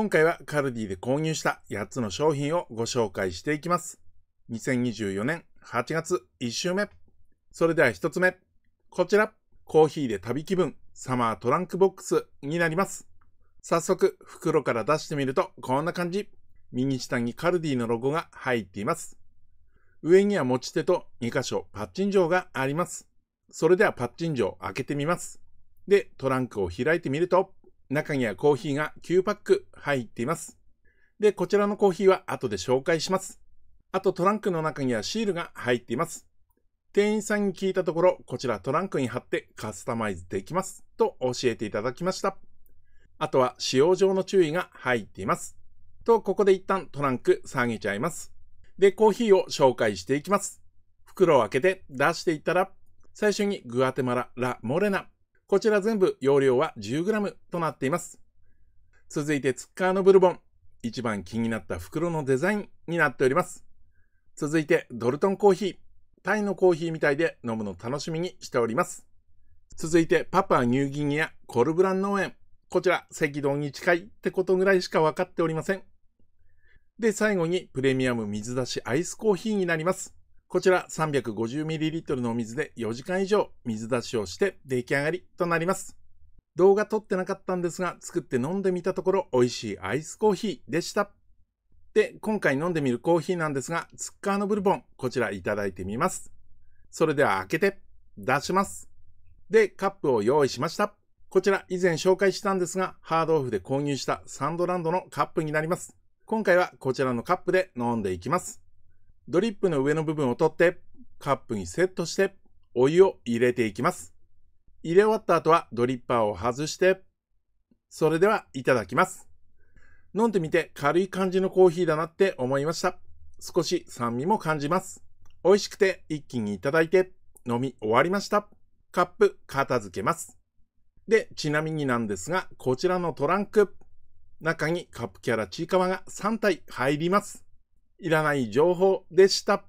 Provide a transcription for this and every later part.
今回はカルディで購入した8つの商品をご紹介していきます。2024年8月1週目。それでは1つ目。こちら、コーヒーで旅気分、サマートランクボックスになります。早速、袋から出してみるとこんな感じ。右下にカルディのロゴが入っています。上には持ち手と2箇所パッチン錠があります。それではパッチン錠を開けてみます。で、トランクを開いてみると、中にはコーヒーが9パック入っています。で、こちらのコーヒーは後で紹介します。あとトランクの中にはシールが入っています。店員さんに聞いたところ、こちらトランクに貼ってカスタマイズできます。と教えていただきました。あとは使用上の注意が入っています。と、ここで一旦トランク下げちゃいます。で、コーヒーを紹介していきます。袋を開けて出していったら、最初にグアテマラ・ラ・モレナこちら全部容量は 10g となっています。続いてツッカーのブルボン。一番気になった袋のデザインになっております。続いてドルトンコーヒー。タイのコーヒーみたいで飲むの楽しみにしております。続いてパパニューギニアコルブラン農園。こちら赤道に近いってことぐらいしか分かっておりません。で、最後にプレミアム水出しアイスコーヒーになります。こちら 350ml のお水で4時間以上水出しをして出来上がりとなります。動画撮ってなかったんですが、作って飲んでみたところ美味しいアイスコーヒーでした。で、今回飲んでみるコーヒーなんですが、ツッカーのブルボン、こちらいただいてみます。それでは開けて、出します。で、カップを用意しました。こちら以前紹介したんですが、ハードオフで購入したサンドランドのカップになります。今回はこちらのカップで飲んでいきます。ドリップの上の部分を取って、カップにセットして、お湯を入れていきます。入れ終わった後はドリッパーを外して、それではいただきます。飲んでみて軽い感じのコーヒーだなって思いました。少し酸味も感じます。美味しくて一気にいただいて飲み終わりました。カップ片付けます。で、ちなみになんですが、こちらのトランク、中にカップキャラちいかわが3体入ります。いらない情報でした。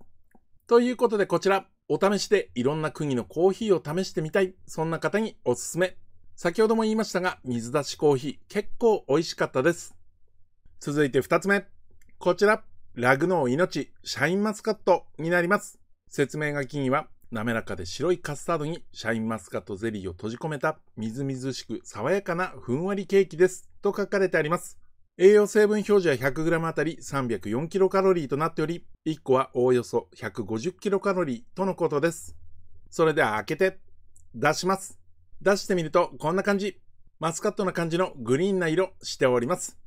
ということでこちら、お試しでいろんな国のコーヒーを試してみたい、そんな方におすすめ。先ほども言いましたが、水出しコーヒー結構美味しかったです。続いて二つ目。こちら、ラグノー命、シャインマスカットになります。説明書きには、滑らかで白いカスタードにシャインマスカットゼリーを閉じ込めたみずみずしく爽やかなふんわりケーキですと書かれてあります。栄養成分表示は 100g あたり 304kcal となっており、1個はおおよそ 150kcal とのことです。それでは開けて、出します。出してみるとこんな感じ。マスカットな感じのグリーンな色しております。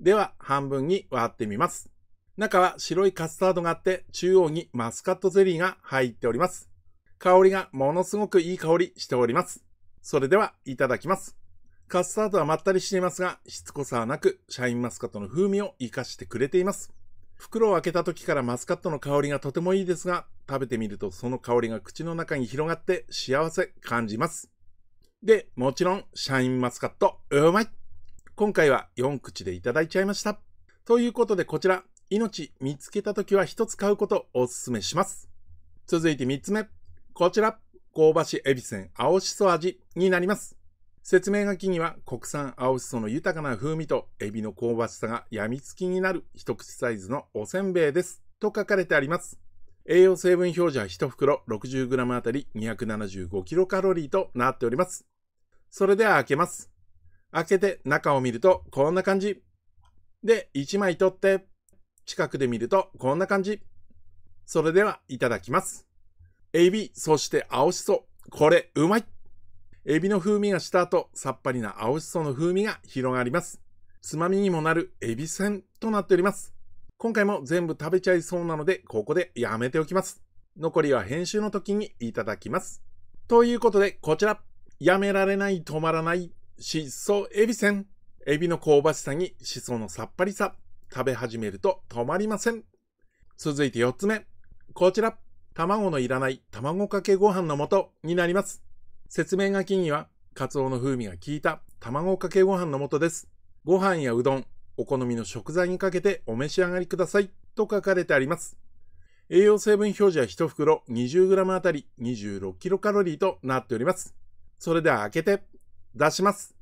では半分に割ってみます。中は白いカスタードがあって中央にマスカットゼリーが入っております。香りがものすごくいい香りしております。それではいただきます。カスタードはまったりしていますが、しつこさはなく、シャインマスカットの風味を活かしてくれています。袋を開けた時からマスカットの香りがとてもいいですが、食べてみるとその香りが口の中に広がって幸せ感じます。で、もちろん、シャインマスカット、うまい今回は4口でいただいちゃいました。ということでこちら、命見つけた時は1つ買うことをおすめします。続いて3つ目、こちら、香ばしエビセン青しそ味になります。説明書きには国産青しその豊かな風味とエビの香ばしさが病みつきになる一口サイズのおせんべいですと書かれてあります。栄養成分表示は1袋 60g あたり 275kcal となっております。それでは開けます。開けて中を見るとこんな感じ。で、1枚取って近くで見るとこんな感じ。それではいただきます。エビ、そして青しそ。これうまいエビの風味がした後、さっぱりな青しその風味が広がります。つまみにもなるエビせんとなっております。今回も全部食べちゃいそうなので、ここでやめておきます。残りは編集の時にいただきます。ということで、こちら。やめられない、止まらない、しそエビせん。エビの香ばしさにしそのさっぱりさ。食べ始めると止まりません。続いて4つ目。こちら。卵のいらない卵かけご飯の素になります。説明書きには、カツオの風味が効いた卵かけご飯の素です。ご飯やうどん、お好みの食材にかけてお召し上がりくださいと書かれてあります。栄養成分表示は1袋 20g あたり 26kcal となっております。それでは開けて、出します。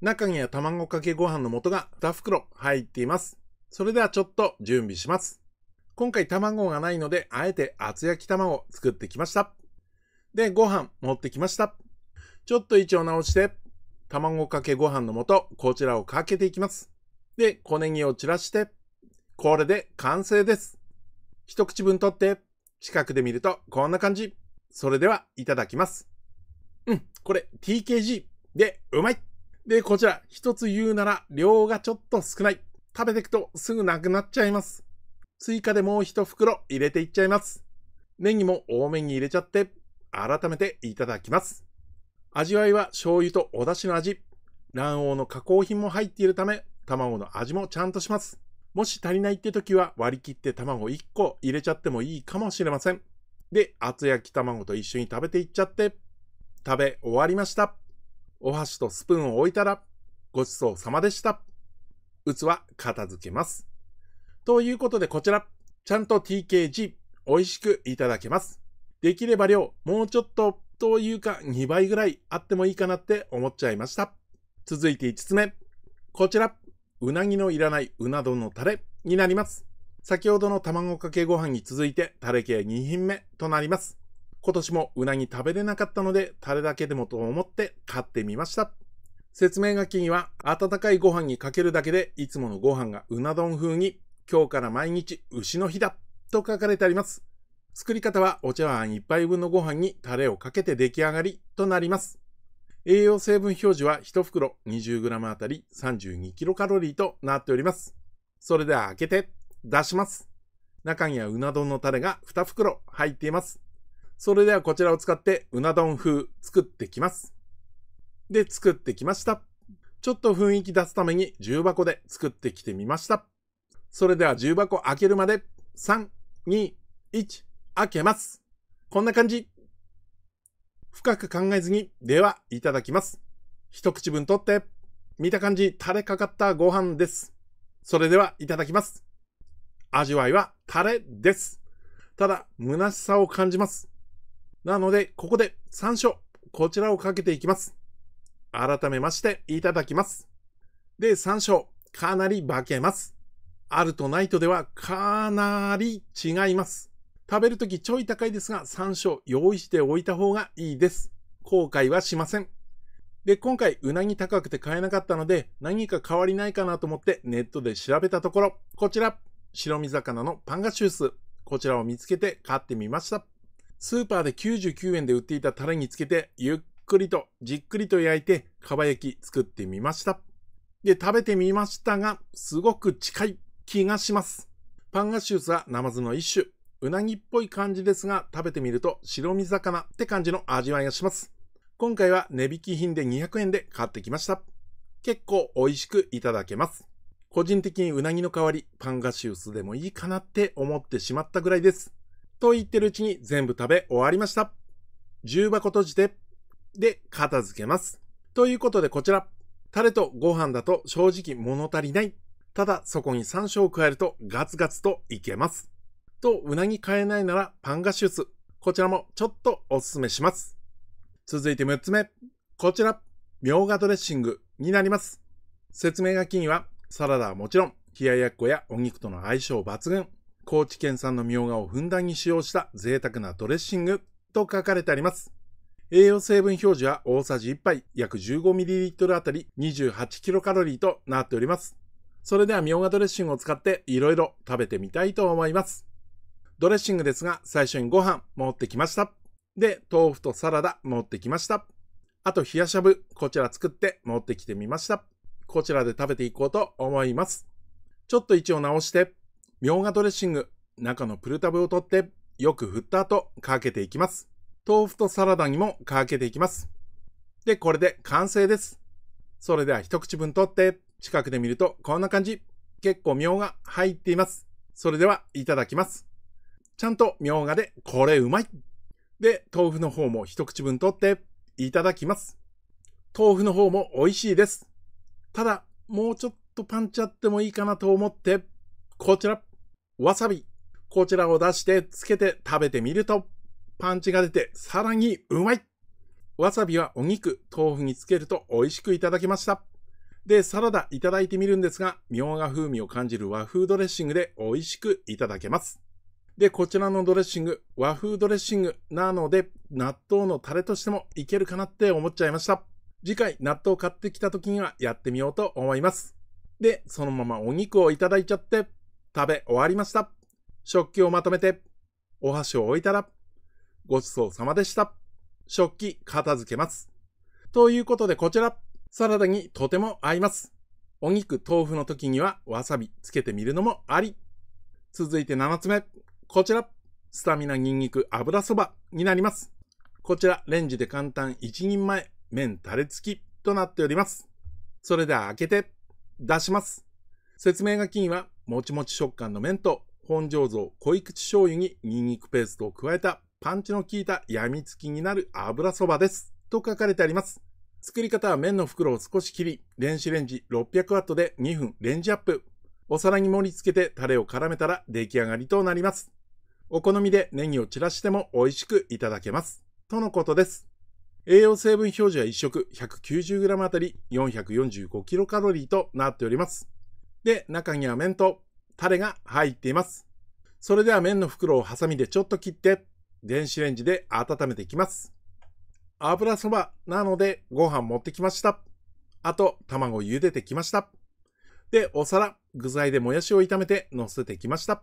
中には卵かけご飯の素が2袋入っています。それではちょっと準備します。今回卵がないので、あえて厚焼き卵を作ってきました。で、ご飯持ってきました。ちょっと位置を直して、卵かけご飯の素、こちらをかけていきます。で、小ネギを散らして、これで完成です。一口分取って、近くで見るとこんな感じ。それでは、いただきます。うん、これ TKG で、うまいで、こちら、一つ言うなら、量がちょっと少ない。食べていくとすぐなくなっちゃいます。追加でもう一袋入れていっちゃいます。ネギも多めに入れちゃって、改めていただきます。味わいは醤油とお出汁の味。卵黄の加工品も入っているため、卵の味もちゃんとします。もし足りないって時は割り切って卵1個入れちゃってもいいかもしれません。で、厚焼き卵と一緒に食べていっちゃって、食べ終わりました。お箸とスプーンを置いたら、ごちそうさまでした。器片付けます。ということでこちら、ちゃんと TKG 美味しくいただけます。できれば量、もうちょっと、というか2倍ぐらいあってもいいかなって思っちゃいました。続いて5つ目。こちら、うなぎのいらないうな丼のタレになります。先ほどの卵かけご飯に続いてタレ系2品目となります。今年もうなぎ食べれなかったので、タレだけでもと思って買ってみました。説明書きには、温かいご飯にかけるだけで、いつものご飯がうな丼風に、今日から毎日牛の日だと書かれてあります。作り方はお茶碗1杯分のご飯にタレをかけて出来上がりとなります。栄養成分表示は1袋 20g あたり 32kcal となっております。それでは開けて出します。中にはうな丼のタレが2袋入っています。それではこちらを使ってうな丼風作ってきます。で、作ってきました。ちょっと雰囲気出すために重箱で作ってきてみました。それでは重箱開けるまで3、2、1。開けます。こんな感じ。深く考えずに、では、いただきます。一口分取って、見た感じ、タレかかったご飯です。それでは、いただきます。味わいは、タレです。ただ、虚しさを感じます。なので、ここで、山椒、こちらをかけていきます。改めまして、いただきます。で、山椒、かなり化けます。あるとないとでは、かなり違います。食べるときちょい高いですが、山椒用意しておいた方がいいです。後悔はしません。で、今回、うなぎ高くて買えなかったので、何か変わりないかなと思ってネットで調べたところ、こちら、白身魚のパンガシュース。こちらを見つけて買ってみました。スーパーで99円で売っていたタレにつけて、ゆっくりと、じっくりと焼いて、かば焼き作ってみました。で、食べてみましたが、すごく近い気がします。パンガシュースはナマズの一種。うなぎっぽい感じですが、食べてみると白身魚って感じの味わいがします。今回は値引き品で200円で買ってきました。結構美味しくいただけます。個人的にうなぎの代わり、パンガシウスでもいいかなって思ってしまったぐらいです。と言ってるうちに全部食べ終わりました。重箱閉じて、で、片付けます。ということでこちら、タレとご飯だと正直物足りない。ただそこに山椒を加えるとガツガツといけます。とうなぎ買えないならパンガシュース。こちらもちょっとおすすめします。続いて6つ目。こちら、みょうがドレッシングになります。説明書きには、サラダはもちろん、冷ややっこやお肉との相性抜群、高知県産のみょうがをふんだんに使用した贅沢なドレッシングと書かれてあります。栄養成分表示は大さじ1杯約 15ml あたり 28kcal となっております。それではみょうがドレッシングを使っていろいろ食べてみたいと思います。ドレッシングですが、最初にご飯持ってきました。で、豆腐とサラダ持ってきました。あと、冷やしゃぶ、こちら作って持ってきてみました。こちらで食べていこうと思います。ちょっと位置を直して、みょうがドレッシング、中のプルタブを取って、よく振った後、かけていきます。豆腐とサラダにもかけていきます。で、これで完成です。それでは一口分取って、近くで見るとこんな感じ。結構みょうが入っています。それでは、いただきます。ちゃんとみょうがで、これうまいで、豆腐の方も一口分取っていただきます。豆腐の方も美味しいです。ただ、もうちょっとパンチあってもいいかなと思って、こちら、わさび、こちらを出してつけて食べてみると、パンチが出てさらにうまいわさびはお肉、豆腐につけると美味しくいただきました。で、サラダいただいてみるんですが、みょうが風味を感じる和風ドレッシングで美味しくいただけます。で、こちらのドレッシング、和風ドレッシングなので、納豆のタレとしてもいけるかなって思っちゃいました。次回、納豆買ってきた時にはやってみようと思います。で、そのままお肉をいただいちゃって、食べ終わりました。食器をまとめて、お箸を置いたら、ごちそうさまでした。食器片付けます。ということでこちら、サラダにとても合います。お肉、豆腐の時にはわさびつけてみるのもあり。続いて7つ目。こちら、スタミナニンニク油そばになります。こちら、レンジで簡単1人前、麺タレ付きとなっております。それでは開けて、出します。説明書きには、もちもち食感の麺と、本醸造濃い口醤油にニンニクペーストを加えた、パンチの効いたやみつきになる油そばです。と書かれてあります。作り方は麺の袋を少し切り、電子レンジ6 0 0トで2分レンジアップ。お皿に盛り付けてタレを絡めたら出来上がりとなります。お好みでネギを散らしても美味しくいただけます。とのことです。栄養成分表示は1食 190g あたり 445kcal となっております。で、中には麺とタレが入っています。それでは麺の袋をハサミでちょっと切って、電子レンジで温めていきます。油そばなのでご飯持ってきました。あと、卵茹でてきました。で、お皿、具材でもやしを炒めて乗せてきました。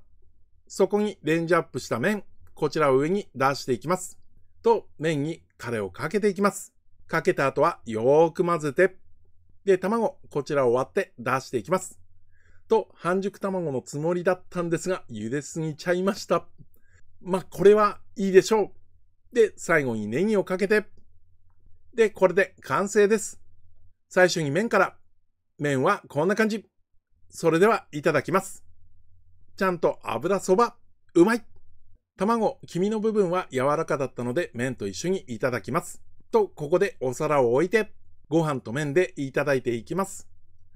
そこにレンジアップした麺、こちらを上に出していきます。と、麺にタレをかけていきます。かけた後はよーく混ぜて、で、卵、こちらを割って出していきます。と、半熟卵のつもりだったんですが、茹ですぎちゃいました。まあ、これはいいでしょう。で、最後にネギをかけて、で、これで完成です。最初に麺から。麺はこんな感じ。それでは、いただきます。ちゃんと油そば、うまい卵、黄身の部分は柔らかだったので麺と一緒にいただきます。と、ここでお皿を置いて、ご飯と麺でいただいていきます。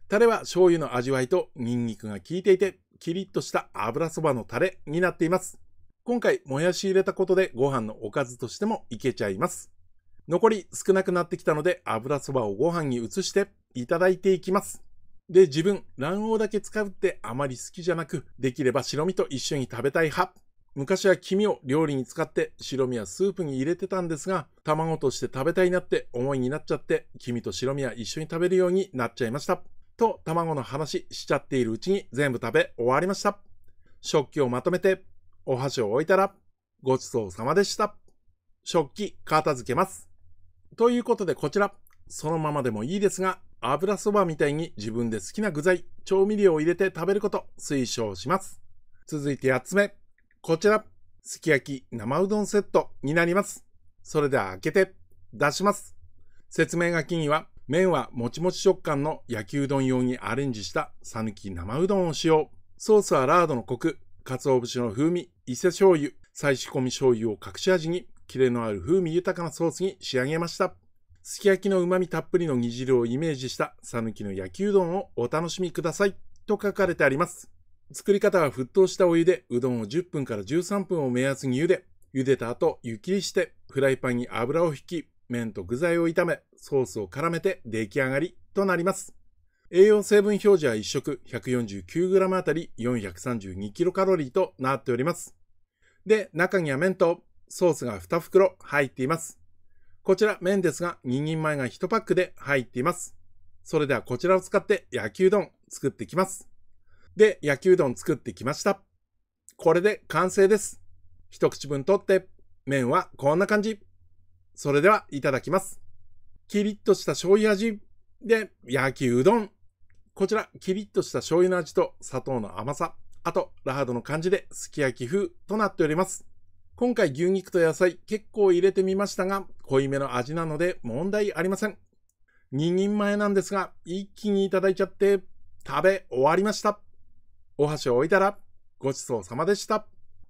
タレは醤油の味わいとニンニクが効いていて、キリッとした油そばのタレになっています。今回、もやし入れたことでご飯のおかずとしてもいけちゃいます。残り少なくなってきたので油そばをご飯に移していただいていきます。で、自分、卵黄だけ使うってあまり好きじゃなく、できれば白身と一緒に食べたい派。昔は黄身を料理に使って白身はスープに入れてたんですが、卵として食べたいなって思いになっちゃって、黄身と白身は一緒に食べるようになっちゃいました。と、卵の話しちゃっているうちに全部食べ終わりました。食器をまとめて、お箸を置いたら、ごちそうさまでした。食器片付けます。ということでこちら、そのままでもいいですが、油そばみたいに自分で好きな具材、調味料を入れて食べること推奨します。続いて8つ目。こちら、すき焼き生うどんセットになります。それでは開けて、出します。説明書きには、麺はもちもち食感の焼きうどん用にアレンジしたさぬき生うどんを使用。ソースはラードのコク、鰹節の風味、伊勢醤油、再仕込み醤油を隠し味に、キレのある風味豊かなソースに仕上げました。すき焼きの旨味たっぷりの煮汁をイメージしたさぬきの焼きうどんをお楽しみくださいと書かれてあります。作り方は沸騰したお湯でうどんを10分から13分を目安に茹で、茹でた後湯切りしてフライパンに油を引き、麺と具材を炒め、ソースを絡めて出来上がりとなります。栄養成分表示は1食 149g あたり 432kcal となっております。で、中には麺とソースが2袋入っています。こちら麺ですが、2人前が1パックで入っています。それではこちらを使って焼きうどん作っていきます。で、焼きうどん作ってきました。これで完成です。一口分取って、麺はこんな感じ。それでは、いただきます。キリッとした醤油味で、焼きうどん。こちら、キリッとした醤油の味と砂糖の甘さ、あと、ラードの感じで、すき焼き風となっております。今回牛肉と野菜結構入れてみましたが、濃いめの味なので問題ありません。2人前なんですが、一気にいただいちゃって、食べ終わりました。お箸を置いたら、ごちそうさまでした。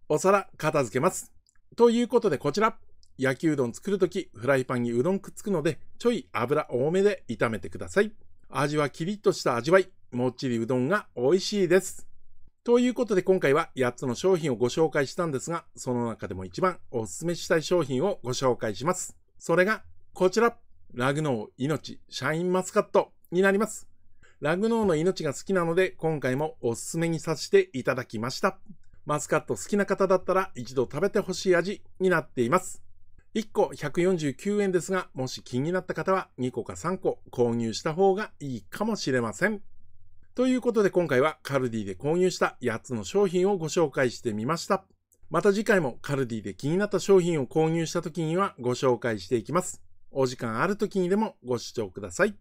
お皿片付けます。ということでこちら、焼きうどん作るとき、フライパンにうどんくっつくので、ちょい油多めで炒めてください。味はキリッとした味わい、もっちりうどんが美味しいです。ということで今回は8つの商品をご紹介したんですが、その中でも一番おすすめしたい商品をご紹介します。それがこちら。ラグノー命シャインマスカットになります。ラグノーの命が好きなので今回もおすすめにさせていただきました。マスカット好きな方だったら一度食べてほしい味になっています。1個149円ですが、もし気になった方は2個か3個購入した方がいいかもしれません。ということで今回はカルディで購入した8つの商品をご紹介してみました。また次回もカルディで気になった商品を購入した時にはご紹介していきます。お時間ある時にでもご視聴ください。